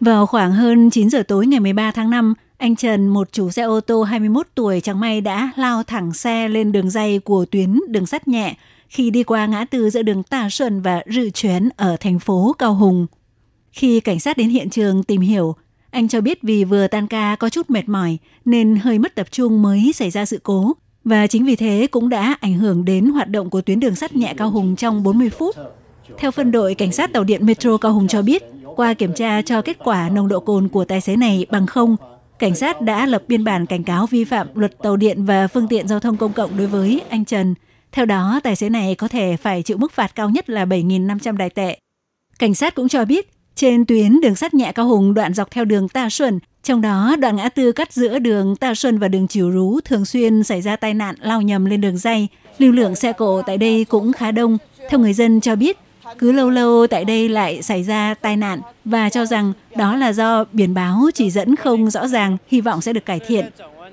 Vào khoảng hơn 9 giờ tối ngày 13 tháng 5, anh Trần, một chủ xe ô tô 21 tuổi chẳng may đã lao thẳng xe lên đường dây của tuyến đường sắt nhẹ khi đi qua ngã tư giữa đường Tà Xuân và Rự Chuyến ở thành phố Cao Hùng. Khi cảnh sát đến hiện trường tìm hiểu, anh cho biết vì vừa tan ca có chút mệt mỏi nên hơi mất tập trung mới xảy ra sự cố. Và chính vì thế cũng đã ảnh hưởng đến hoạt động của tuyến đường sắt nhẹ Cao Hùng trong 40 phút. Theo phân đội Cảnh sát Tàu điện Metro Cao Hùng cho biết, qua kiểm tra cho kết quả nồng độ cồn của tài xế này bằng không, cảnh sát đã lập biên bản cảnh cáo vi phạm luật tàu điện và phương tiện giao thông công cộng đối với anh Trần. Theo đó, tài xế này có thể phải chịu mức phạt cao nhất là 7.500 đài tệ. Cảnh sát cũng cho biết, trên tuyến đường sắt nhẹ Cao Hùng đoạn dọc theo đường Ta Xuân, trong đó đoạn ngã tư cắt giữa đường Ta Xuân và đường Chiều Rú thường xuyên xảy ra tai nạn lao nhầm lên đường dây. Lưu lượng xe cộ tại đây cũng khá đông. Theo người dân cho biết, cứ lâu lâu tại đây lại xảy ra tai nạn và cho rằng đó là do biển báo chỉ dẫn không rõ ràng, hy vọng sẽ được cải thiện.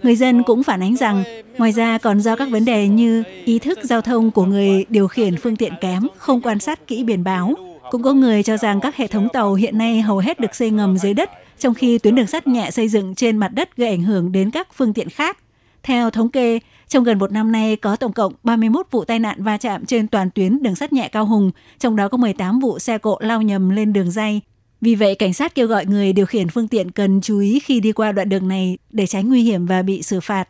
Người dân cũng phản ánh rằng, ngoài ra còn do các vấn đề như ý thức giao thông của người điều khiển phương tiện kém, không quan sát kỹ biển báo. Cũng có người cho rằng các hệ thống tàu hiện nay hầu hết được xây ngầm dưới đất, trong khi tuyến đường sắt nhẹ xây dựng trên mặt đất gây ảnh hưởng đến các phương tiện khác. Theo thống kê, trong gần một năm nay có tổng cộng 31 vụ tai nạn va chạm trên toàn tuyến đường sắt nhẹ Cao Hùng, trong đó có 18 vụ xe cộ lao nhầm lên đường dây. Vì vậy, cảnh sát kêu gọi người điều khiển phương tiện cần chú ý khi đi qua đoạn đường này để tránh nguy hiểm và bị xử phạt.